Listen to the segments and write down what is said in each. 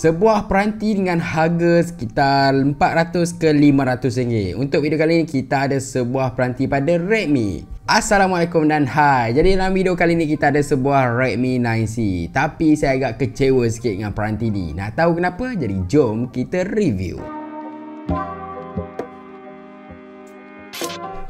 sebuah peranti dengan harga sekitar 400 ke 500 ringgit. Untuk video kali ini kita ada sebuah peranti pada Redmi. Assalamualaikum dan hai. Jadi dalam video kali ini kita ada sebuah Redmi 9C. Tapi saya agak kecewa sikit dengan peranti ni. Nak tahu kenapa? Jadi jom kita review.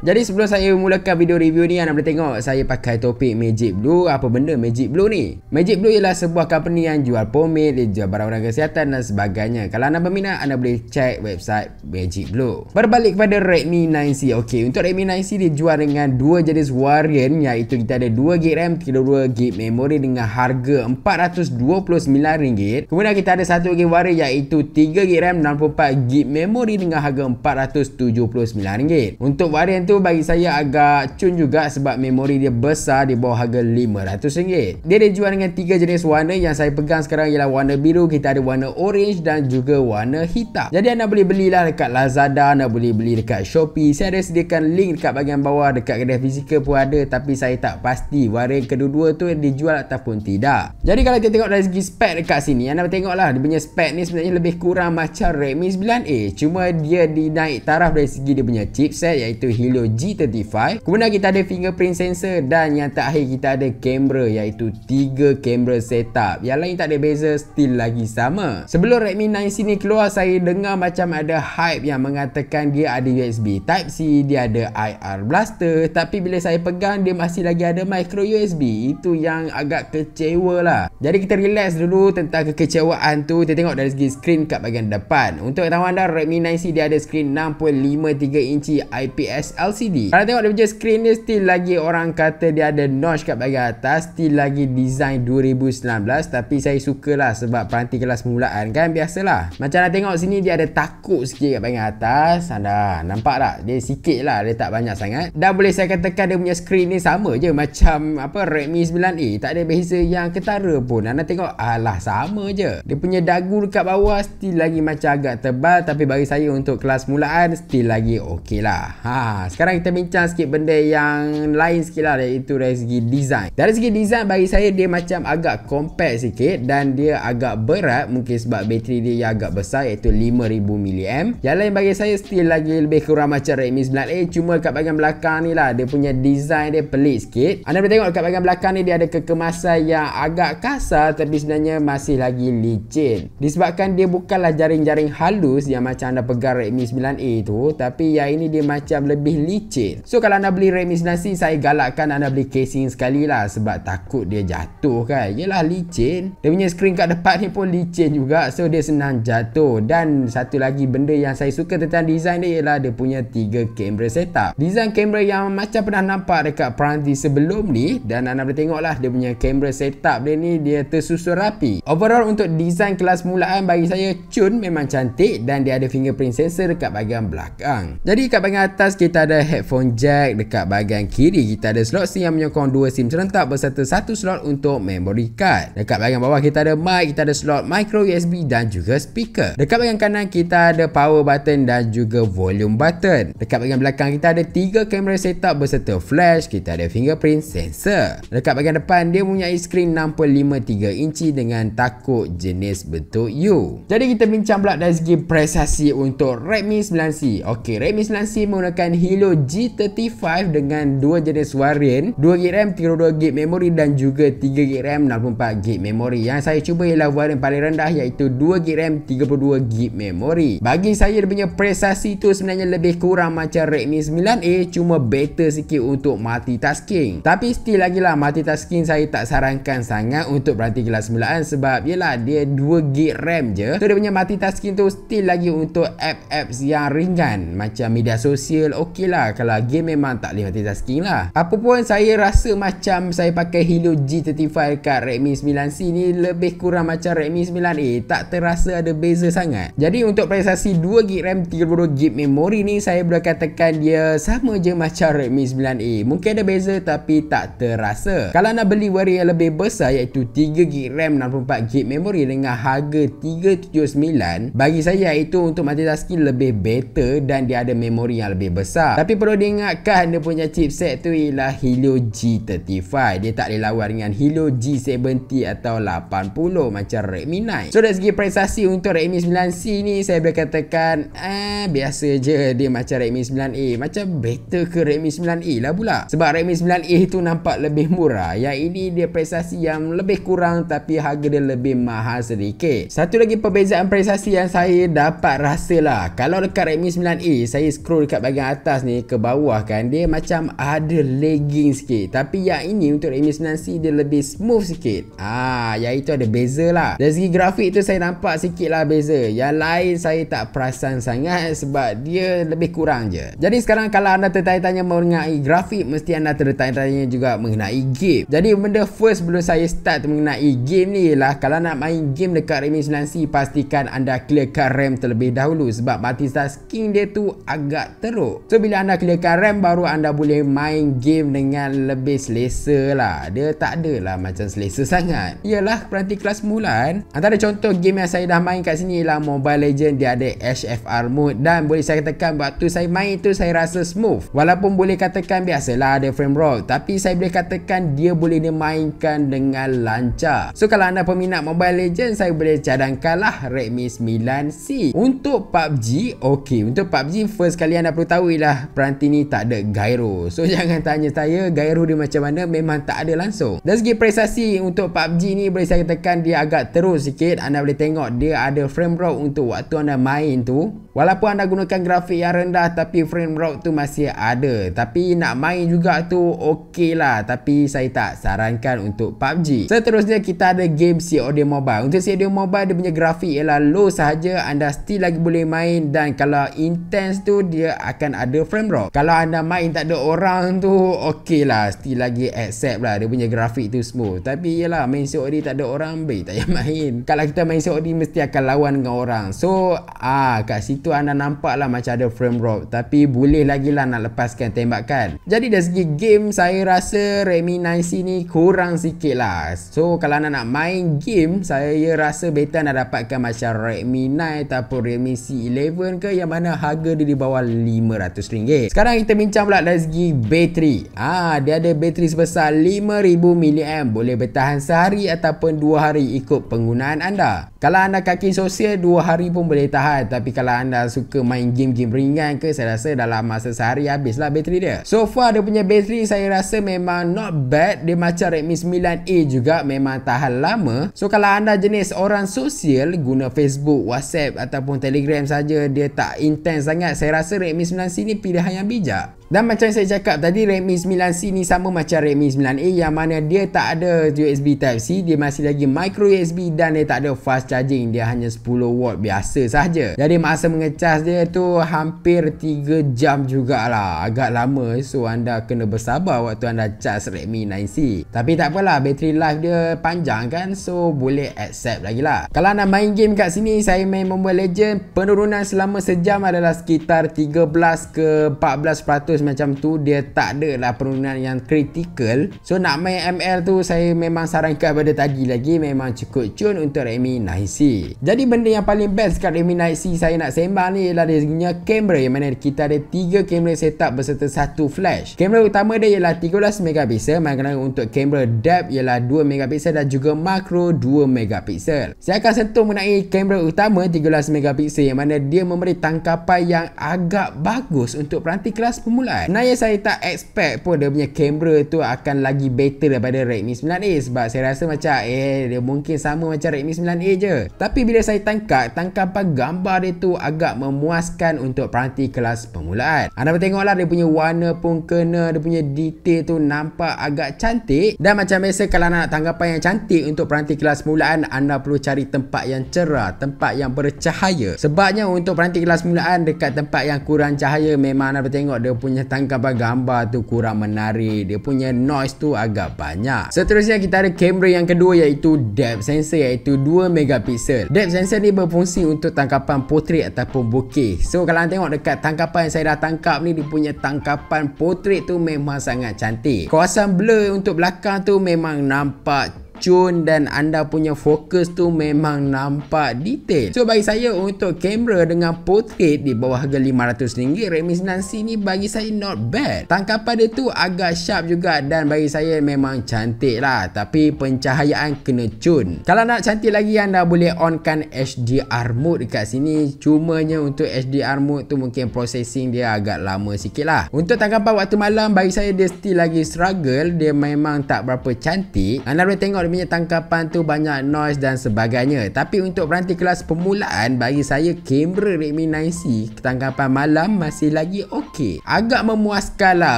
Jadi sebelum saya mulakan video review ni Anda boleh tengok saya pakai topik Magic Blue Apa benda Magic Blue ni? Magic Blue ialah sebuah company yang jual pomade Dia jual barang-barang kesihatan dan sebagainya Kalau anda berminat anda boleh check website Magic Blue Berbalik kepada Redmi 9C Ok untuk Redmi 9C dia jual dengan dua jenis varian Iaitu kita ada 2GB RAM 32GB memory dengan harga RM429 Kemudian kita ada satu lagi varian iaitu 3GB RAM 64GB memory dengan harga RM479 Untuk varian tu tu bagi saya agak cun juga sebab memori dia besar di bawah harga RM500. Dia dijual dengan tiga jenis warna yang saya pegang sekarang ialah warna biru, kita ada warna orange dan juga warna hitam. Jadi anda boleh belilah dekat Lazada, anda boleh beli dekat Shopee. Saya ada sediakan link dekat bahagian bawah dekat kedai fizikal pun ada tapi saya tak pasti warna kedua-dua tu dijual ataupun tidak. Jadi kalau kita tengok dari segi spek dekat sini, anda tengok lah, dia punya spek ni sebenarnya lebih kurang macam Redmi 9A. Cuma dia dinaik taraf dari segi dia punya chipset iaitu Helio Studio G35 kemudian kita ada fingerprint sensor dan yang terakhir kita ada kamera iaitu 3 kamera setup yang lain tak ada beza still lagi sama sebelum Redmi 9C ni keluar saya dengar macam ada hype yang mengatakan dia ada USB Type-C dia ada IR Blaster tapi bila saya pegang dia masih lagi ada micro USB itu yang agak kecewa lah jadi kita relax dulu tentang kekecewaan tu kita tengok dari segi screen kat bahagian depan untuk tahu anda Redmi 9C dia ada screen 6.53 inci IPS LCD LCD. Kalau tengok dia punya screen dia still lagi orang kata dia ada notch kat bahagian atas. Still lagi design 2019 tapi saya suka lah sebab peranti kelas mulaan kan biasalah. Macam nak tengok sini dia ada takut sikit kat bahagian atas. Anda nampak tak? Dia sikit lah. Dia tak banyak sangat. Dah boleh saya katakan dia punya screen ni sama je macam apa Redmi 9A. Tak ada beza yang ketara pun. Anda tengok alah sama je. Dia punya dagu kat bawah still lagi macam agak tebal tapi bagi saya untuk kelas mulaan still lagi okey lah. Ha, sekarang kita bincang sikit benda yang lain sikit lah iaitu dari segi design. Dari segi design bagi saya dia macam agak compact sikit dan dia agak berat mungkin sebab bateri dia yang agak besar iaitu 5000 mAh. Yang lain bagi saya still lagi lebih kurang macam Redmi 9A cuma kat bahagian belakang ni lah dia punya design dia pelik sikit. Anda boleh tengok kat bahagian belakang ni dia ada kekemasan yang agak kasar tapi sebenarnya masih lagi licin. Disebabkan dia bukanlah jaring-jaring halus yang macam anda pegang Redmi 9A tu tapi yang ini dia macam lebih licin licin. So kalau anda beli Redmi 9C saya galakkan anda beli casing sekali lah sebab takut dia jatuh kan. Yelah licin. Dia punya screen kat depan ni pun licin juga so dia senang jatuh. Dan satu lagi benda yang saya suka tentang design dia ialah dia punya tiga kamera setup. Design kamera yang macam pernah nampak dekat peranti sebelum ni dan anda boleh tengok lah dia punya kamera setup dia ni dia tersusun rapi. Overall untuk design kelas mulaan bagi saya cun memang cantik dan dia ada fingerprint sensor dekat bahagian belakang. Jadi kat bahagian atas kita ada headphone jack dekat bahagian kiri kita ada slot SIM yang menyokong dua SIM serentak berserta satu slot untuk memory card. Dekat bahagian bawah kita ada mic, kita ada slot micro USB dan juga speaker. Dekat bahagian kanan kita ada power button dan juga volume button. Dekat bahagian belakang kita ada tiga kamera setup berserta flash, kita ada fingerprint sensor. Dekat bahagian depan dia punya skrin 6.53 inci dengan takut jenis bentuk U. Jadi kita bincang pula dari segi prestasi untuk Redmi 9C. Okey, Redmi 9C menggunakan Helio Milo G35 dengan dua jenis varian, 2GB RAM 32GB memory dan juga 3GB RAM 64GB memory yang saya cuba ialah varian paling rendah iaitu 2GB RAM 32GB memory bagi saya dia punya prestasi tu sebenarnya lebih kurang macam Redmi 9A cuma better sikit untuk multitasking tapi still lagi lah multitasking saya tak sarankan sangat untuk berhenti kelas mulaan sebab ialah dia 2GB RAM je so dia punya multitasking tu still lagi untuk app-apps yang ringan macam media sosial okey lah kalau game memang tak boleh multitasking lah apa pun saya rasa macam saya pakai Hilo G35 kat Redmi 9C ni lebih kurang macam Redmi 9A tak terasa ada beza sangat jadi untuk prestasi 2GB RAM 32GB memory ni saya boleh katakan dia sama je macam Redmi 9A mungkin ada beza tapi tak terasa kalau nak beli warian yang lebih besar iaitu 3GB RAM 64GB memory dengan harga 379 bagi saya itu untuk multitasking lebih better dan dia ada memory yang lebih besar tapi perlu diingatkan dia punya chipset tu ialah Helio G35. Dia tak boleh lawan dengan Helio G70 atau 80 macam Redmi 9. So dari segi prestasi untuk Redmi 9C ni saya boleh katakan eh biasa je dia macam Redmi 9A. Macam better ke Redmi 9A lah pula. Sebab Redmi 9A tu nampak lebih murah. Yang ini dia prestasi yang lebih kurang tapi harga dia lebih mahal sedikit. Satu lagi perbezaan prestasi yang saya dapat rasa lah. Kalau dekat Redmi 9A saya scroll dekat bahagian atas ni ni ke bawah kan dia macam ada lagging sikit tapi yang ini untuk Redmi 9C dia lebih smooth sikit ah yang itu ada beza lah dari segi grafik tu saya nampak sikit lah beza yang lain saya tak perasan sangat sebab dia lebih kurang je jadi sekarang kalau anda tertanya-tanya mengenai grafik mesti anda tertanya-tanya juga mengenai game jadi benda first belum saya start mengenai game ni ialah kalau nak main game dekat Redmi 9C pastikan anda clearkan RAM terlebih dahulu sebab multitasking dia tu agak teruk so bila anda clearkan RAM baru anda boleh main game dengan lebih selesa lah. Dia tak adalah macam selesa sangat. ialah peranti kelas mulan. Antara contoh game yang saya dah main kat sini ialah Mobile Legend dia ada HFR mode dan boleh saya katakan waktu saya main tu saya rasa smooth. Walaupun boleh katakan biasalah ada frame roll tapi saya boleh katakan dia boleh dimainkan dengan lancar. So kalau anda peminat Mobile Legend saya boleh cadangkan lah Redmi 9C. Untuk PUBG, okey, untuk PUBG first kali anda perlu tahu ialah Peranti Prantini tak ada gyro. So jangan tanya saya gyro dia macam mana memang tak ada langsung. Dari segi prestasi untuk PUBG ni boleh saya katakan dia agak teruk sikit. Anda boleh tengok dia ada frame rate untuk waktu anda main tu. Walaupun anda gunakan grafik yang rendah tapi frame rate tu masih ada. Tapi nak main juga tu okey lah. Tapi saya tak sarankan untuk PUBG. Seterusnya kita ada game COD Mobile. Untuk COD Mobile dia punya grafik ialah low sahaja. Anda still lagi boleh main dan kalau intense tu dia akan ada frame frame rock Kalau anda main tak ada orang tu Okay lah Still lagi accept lah Dia punya grafik tu smooth Tapi yelah Main COD tak ada orang Baik tak payah main Kalau kita main COD Mesti akan lawan dengan orang So ah Kat situ anda nampak lah Macam ada frame rock Tapi boleh lagi lah Nak lepaskan tembakan Jadi dari segi game Saya rasa Redmi 9C ni Kurang sikit lah So kalau anda nak main game Saya rasa Better nak dapatkan Macam Redmi 9 Ataupun Redmi C11 ke Yang mana harga dia di bawah RM500 okay. Sekarang kita bincang pula dari segi bateri Ah, Dia ada bateri sebesar 5000 mAh Boleh bertahan sehari ataupun dua hari ikut penggunaan anda Kalau anda kaki sosial dua hari pun boleh tahan Tapi kalau anda suka main game-game ringan ke Saya rasa dalam masa sehari habislah bateri dia So far dia punya bateri saya rasa memang not bad Dia macam Redmi 9A juga memang tahan lama So kalau anda jenis orang sosial Guna Facebook, Whatsapp ataupun Telegram saja Dia tak intense sangat Saya rasa Redmi 9C ni pilihan yang bijak dan macam saya cakap tadi Redmi 9C ni sama macam Redmi 9A yang mana dia tak ada USB Type-C, dia masih lagi micro USB dan dia tak ada fast charging, dia hanya 10 watt biasa saja. Jadi masa mengecas dia tu hampir 3 jam jugalah. Agak lama so anda kena bersabar waktu anda charge Redmi 9C. Tapi tak apalah, battery life dia panjang kan so boleh accept lagi lah. Kalau nak main game kat sini, saya main Mobile Legend, penurunan selama sejam adalah sekitar 13 ke 14% bagus macam tu dia tak ada lah penurunan yang kritikal. so nak main ML tu saya memang sarankan pada tadi lagi memang cukup cun untuk Redmi 9C jadi benda yang paling best kat Redmi 9C saya nak sembang ni ialah dia punya kamera yang mana kita ada 3 kamera setup berserta satu flash kamera utama dia ialah 13 megapiksel manakala untuk kamera depth ialah 2 megapiksel dan juga makro 2 megapiksel saya akan sentuh mengenai kamera utama 13 megapiksel yang mana dia memberi tangkapan yang agak bagus untuk peranti kelas pemula sangat. Sebenarnya saya tak expect pun dia punya kamera tu akan lagi better daripada Redmi 9A sebab saya rasa macam eh dia mungkin sama macam Redmi 9A je. Tapi bila saya tangkap, tangkapan gambar dia tu agak memuaskan untuk peranti kelas permulaan. Anda lah dia punya warna pun kena, dia punya detail tu nampak agak cantik dan macam biasa kalau nak tangkapan yang cantik untuk peranti kelas permulaan anda perlu cari tempat yang cerah, tempat yang bercahaya. Sebabnya untuk peranti kelas permulaan dekat tempat yang kurang cahaya memang anda bertengok dia punya punya tangkapan gambar tu kurang menarik dia punya noise tu agak banyak seterusnya kita ada kamera yang kedua iaitu depth sensor iaitu 2 megapixel depth sensor ni berfungsi untuk tangkapan portrait ataupun bokeh so kalau tengok dekat tangkapan yang saya dah tangkap ni dia punya tangkapan portrait tu memang sangat cantik kawasan blur untuk belakang tu memang nampak cun dan anda punya fokus tu memang nampak detail. So bagi saya untuk kamera dengan portrait di bawah harga RM500 Remis Nancy ni bagi saya not bad. Tangkapan dia tu agak sharp juga dan bagi saya memang cantik lah. Tapi pencahayaan kena cun. Kalau nak cantik lagi anda boleh onkan HDR mode dekat sini. Cumanya untuk HDR mode tu mungkin processing dia agak lama sikit lah. Untuk tangkapan waktu malam bagi saya dia still lagi struggle. Dia memang tak berapa cantik. Anda boleh tengok minyak tangkapan tu banyak noise dan sebagainya tapi untuk peranti kelas permulaan bagi saya kamera Redmi 9C tangkapan malam masih lagi okey. agak memuaskan lah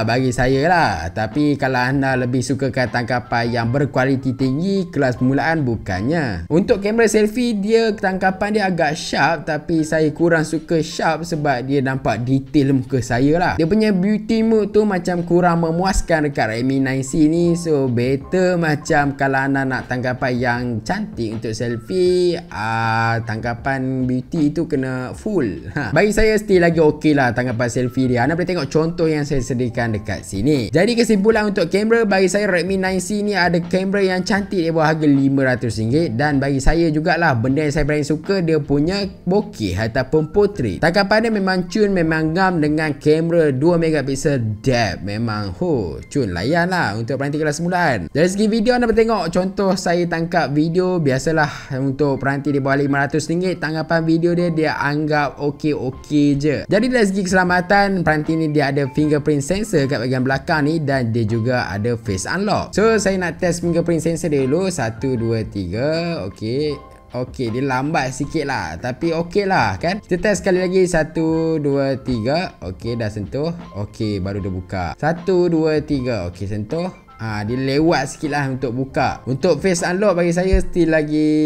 bagi saya lah tapi kalau anda lebih sukakan tangkapan yang berkualiti tinggi kelas permulaan bukannya untuk kamera selfie dia tangkapan dia agak sharp tapi saya kurang suka sharp sebab dia nampak detail muka saya lah dia punya beauty mode tu macam kurang memuaskan dekat Redmi 9C ni so better macam kalau anda nak tanggapan yang cantik untuk selfie uh, ah, Tanggapan beauty itu kena full ha. Bagi saya still lagi okey lah tanggapan selfie dia Anda boleh tengok contoh yang saya sediakan dekat sini Jadi kesimpulan untuk kamera Bagi saya Redmi 9C ni ada kamera yang cantik Dia buat harga RM500 Dan bagi saya jugalah benda yang saya paling suka Dia punya bokeh ataupun portrait Tanggapan dia memang cun memang gam dengan kamera 2 megapixel depth Memang ho cun layan lah untuk perhatian kelas mulaan Dari segi video anda boleh tengok contoh contoh saya tangkap video biasalah untuk peranti di bawah RM500 tanggapan video dia dia anggap okey-okey je. Jadi dari segi keselamatan peranti ni dia ada fingerprint sensor kat bahagian belakang ni dan dia juga ada face unlock. So saya nak test fingerprint sensor dia dulu 1 2 3 okey. Okey dia lambat sikit lah tapi okey lah kan. Kita test sekali lagi 1 2 3 okey dah sentuh. Okey baru dia buka. 1 2 3 okey sentuh. Ha, dia lewat sikit lah untuk buka Untuk face unlock bagi saya still lagi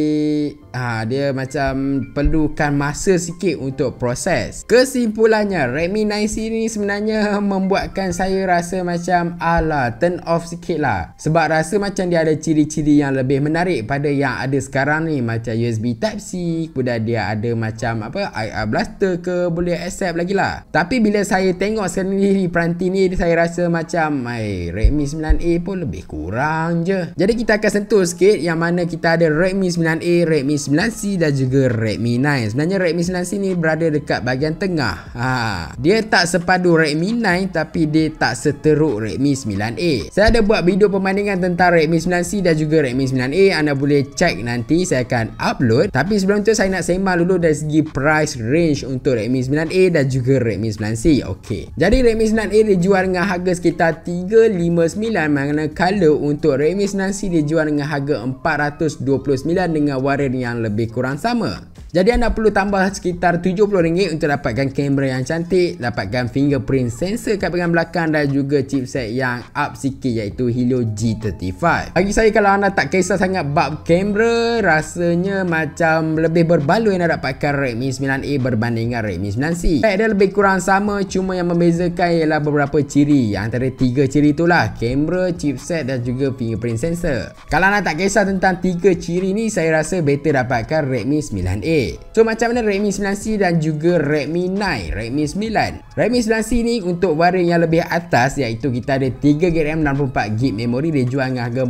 ha, Dia macam perlukan masa sikit untuk proses Kesimpulannya Redmi 9C ni sebenarnya membuatkan saya rasa macam Alah turn off sikit lah Sebab rasa macam dia ada ciri-ciri yang lebih menarik pada yang ada sekarang ni Macam USB Type-C Kemudian dia ada macam apa IR Blaster ke boleh accept lagi lah Tapi bila saya tengok sendiri peranti ni Saya rasa macam Redmi 9A pun lebih kurang je Jadi kita akan sentuh sikit yang mana kita ada Redmi 9A, Redmi 9C dan juga Redmi 9 Sebenarnya Redmi 9C ni berada dekat bahagian tengah ha. Dia tak sepadu Redmi 9 tapi dia tak seteruk Redmi 9A Saya ada buat video perbandingan tentang Redmi 9C dan juga Redmi 9A Anda boleh check nanti saya akan upload Tapi sebelum tu saya nak sema dulu dari segi price range untuk Redmi 9A dan juga Redmi 9C okay. Jadi Redmi 9A dijual dengan harga sekitar 359 kemenangan kala untuk Remis Nasi dijual dengan harga 429 dengan warian yang lebih kurang sama. Jadi anda perlu tambah sekitar RM70 untuk dapatkan kamera yang cantik, dapatkan fingerprint sensor kat pinggan belakang dan juga chipset yang up sikit iaitu Helio G35. Bagi saya kalau anda tak kisah sangat bab kamera, rasanya macam lebih berbaloi nak dapatkan Redmi 9A dengan Redmi 9C. Baik dia lebih kurang sama, cuma yang membezakan ialah beberapa ciri. Antara tiga ciri itulah, kamera, chipset dan juga fingerprint sensor. Kalau anda tak kisah tentang tiga ciri ni, saya rasa better dapatkan Redmi 9A. So macam mana Redmi 9C dan juga Redmi 9, Redmi 9. Redmi 9C ni untuk varian yang lebih atas iaitu kita ada 3GB RAM 64GB memori dia jual dengan harga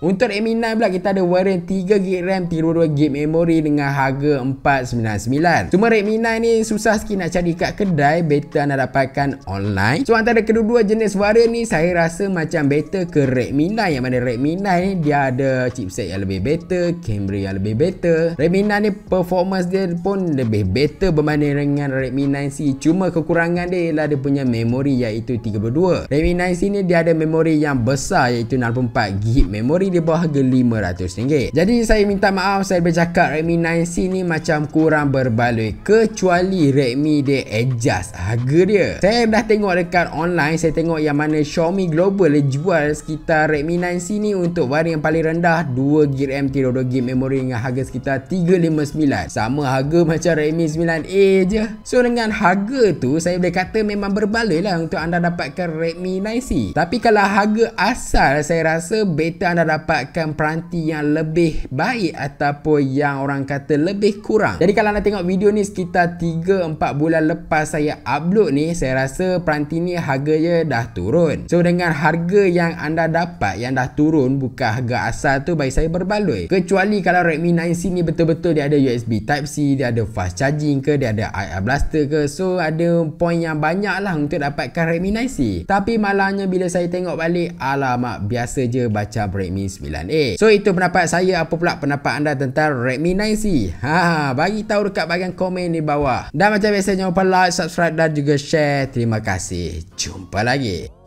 479. Untuk Redmi 9 pula kita ada varian 3GB RAM 32GB memori dengan harga 499. Cuma Redmi 9 ni susah sikit nak cari kat kedai, better anda dapatkan online. So antara kedua-dua jenis varian ni saya rasa macam better ke Redmi 9 yang mana Redmi 9 ni dia ada chipset yang lebih better, kamera yang lebih better. Redmi 9 sebenarnya ni performance dia pun lebih better berbanding dengan Redmi 9C cuma kekurangan dia ialah dia punya memori iaitu 32 Redmi 9C ni dia ada memori yang besar iaitu 64GB memori dia berharga RM500 jadi saya minta maaf saya bercakap Redmi 9C ni macam kurang berbaloi kecuali Redmi dia adjust harga dia saya dah tengok dekat online saya tengok yang mana Xiaomi Global dia jual sekitar Redmi 9C ni untuk varian paling rendah 2GB RAM 32GB memori dengan harga sekitar 350 159 Sama harga macam Redmi 9A je So dengan harga tu Saya boleh kata memang berbaloi lah Untuk anda dapatkan Redmi 9C Tapi kalau harga asal Saya rasa better anda dapatkan peranti yang lebih baik Ataupun yang orang kata lebih kurang Jadi kalau anda tengok video ni Sekitar 3-4 bulan lepas saya upload ni Saya rasa peranti ni harga harganya dah turun So dengan harga yang anda dapat Yang dah turun Bukan harga asal tu Bagi saya berbaloi Kecuali kalau Redmi 9C ni betul-betul dia ada USB type C dia ada fast charging ke dia ada IR blaster ke so ada point yang banyak lah untuk dapatkan Redmi 9C tapi malangnya bila saya tengok balik alamak biasa je baca Redmi 9A so itu pendapat saya apa pula pendapat anda tentang Redmi 9C ha, bagi tahu dekat bahagian komen di bawah dan macam biasa jangan lupa like subscribe dan juga share terima kasih jumpa lagi